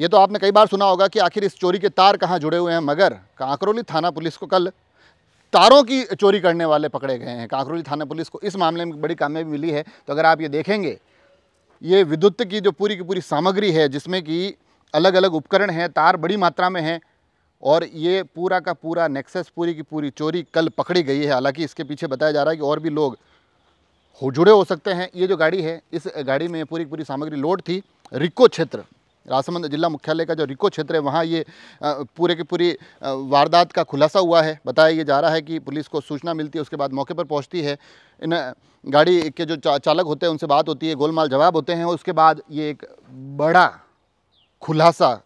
ये तो आपने कई बार सुना होगा कि आखिर इस चोरी के तार कहाँ जुड़े हुए हैं मगर कांकरोली थाना पुलिस को कल तारों की चोरी करने वाले पकड़े गए हैं कांकरोली थाना पुलिस को इस मामले में बड़ी कामयाबी मिली है तो अगर आप ये देखेंगे ये विद्युत की जो पूरी की पूरी सामग्री है जिसमें कि अलग अलग उपकरण हैं तार बड़ी मात्रा में हैं और ये पूरा का पूरा नेक्सेस पूरी की पूरी चोरी कल पकड़ी गई है हालांकि इसके पीछे बताया जा रहा है कि और भी लोग हो जुड़े हो सकते हैं ये जो गाड़ी है इस गाड़ी में पूरी पूरी सामग्री लोड थी रिक्को क्षेत्र राजसमंद जिला मुख्यालय का जो रिको क्षेत्र है वहाँ ये पूरे की पूरी वारदात का खुलासा हुआ है बताया ये जा रहा है कि पुलिस को सूचना मिलती है उसके बाद मौके पर पहुँचती है इन गाड़ी के जो चा, चालक होते हैं उनसे बात होती है गोलमाल जवाब होते हैं और उसके बाद ये एक बड़ा खुलासा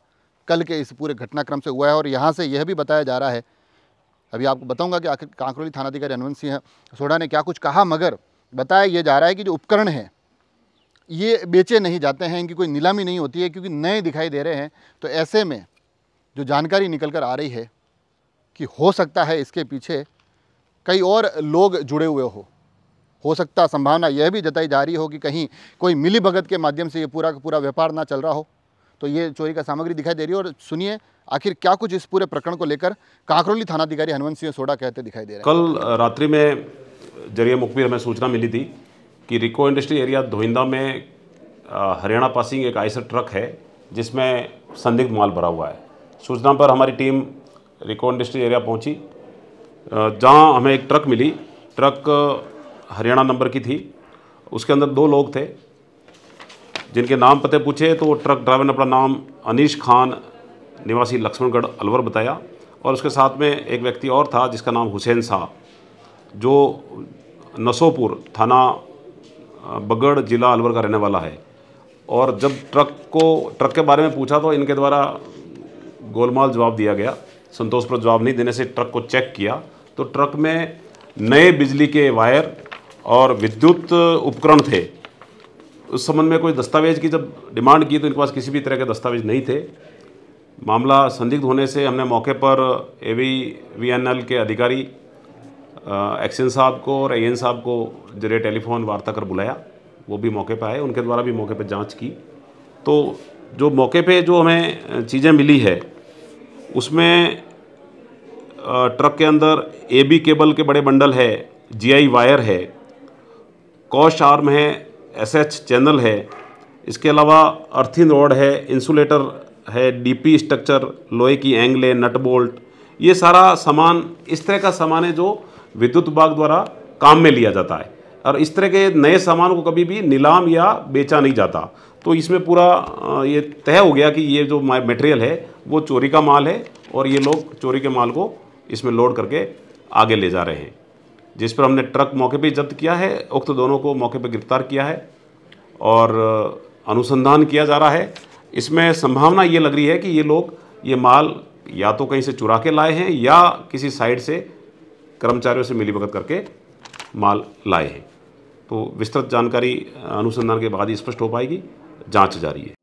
कल के इस पूरे घटनाक्रम से हुआ है और यहाँ से यह भी बताया जा रहा है अभी आपको बताऊंगा कि आखिर कांकरोली थानाधिकारी अनुवंत सिंह सोडा ने क्या कुछ कहा मगर बताया ये जा रहा है कि जो उपकरण है ये बेचे नहीं जाते हैं इनकी कोई नीलामी नहीं होती है क्योंकि नए दिखाई दे रहे हैं तो ऐसे में जो जानकारी निकल कर आ रही है कि हो सकता है इसके पीछे कई और लोग जुड़े हुए हो हो सकता संभावना यह भी जताई जा रही हो कि कहीं कोई मिली भगत के माध्यम से ये पूरा का पूरा व्यापार ना चल रहा हो तो ये चोरी का सामग्री दिखाई दे रही है और सुनिए आखिर क्या कुछ इस पूरे प्रकरण को लेकर काकरोली थानाधिकारी हनुमंत सिंह सोडा कहते दिखाई दे रहे हैं कल रात्रि में जरिए मुखबिर हमें सूचना मिली थी कि रिको इंडस्ट्री एरिया धोइंदा में हरियाणा पासिंग एक आइसर ट्रक है जिसमें संदिग्ध माल भरा हुआ है सूचना पर हमारी टीम रिको इंडस्ट्री एरिया पहुंची जहां हमें एक ट्रक मिली ट्रक हरियाणा नंबर की थी उसके अंदर दो लोग थे जिनके नाम पते पूछे तो ट्रक ड्राइवर ने अपना नाम अनीश खान निवासी लक्ष्मणगढ़ अलवर बताया और उसके साथ में एक व्यक्ति और था जिसका नाम हुसैन शाह जो नसोपुर थाना बगड़ जिला अलवर का रहने वाला है और जब ट्रक को ट्रक के बारे में पूछा तो इनके द्वारा गोलमाल जवाब दिया गया संतोषप्रद जवाब नहीं देने से ट्रक को चेक किया तो ट्रक में नए बिजली के वायर और विद्युत उपकरण थे उस संबंध में कोई दस्तावेज की जब डिमांड की तो इनके पास किसी भी तरह के दस्तावेज नहीं थे मामला संदिग्ध होने से हमने मौके पर A V V N L के अधिकारी एक्सन साहब को और एन साहब को जरिए टेलीफोन वार्ता कर बुलाया वो भी मौके पर आए उनके द्वारा भी मौके पर जांच की तो जो मौके पे जो हमें चीज़ें मिली है उसमें ट्रक के अंदर ए बी केबल के बड़े बंडल है जीआई वायर है कॉश आर्म है एसएच चैनल है इसके अलावा अर्थिन रोड है इंसुलेटर है डीपी स्ट्रक्चर लोहे की एंगले नट बोल्ट ये सारा सामान इस तरह का सामान है जो विद्युत विभाग द्वारा काम में लिया जाता है और इस तरह के नए सामान को कभी भी नीलाम या बेचा नहीं जाता तो इसमें पूरा ये तय हो गया कि ये जो मटेरियल है वो चोरी का माल है और ये लोग चोरी के माल को इसमें लोड करके आगे ले जा रहे हैं जिस पर हमने ट्रक मौके पर जब्त किया है उक्त दोनों को मौके पर गिरफ्तार किया है और अनुसंधान किया जा रहा है इसमें संभावना ये लग रही है कि ये लोग ये माल या तो कहीं से चुरा के लाए हैं या किसी साइड से कर्मचारियों से मिलीभगत करके माल लाए हैं तो विस्तृत जानकारी अनुसंधान के बाद ही स्पष्ट हो पाएगी जांच जारी है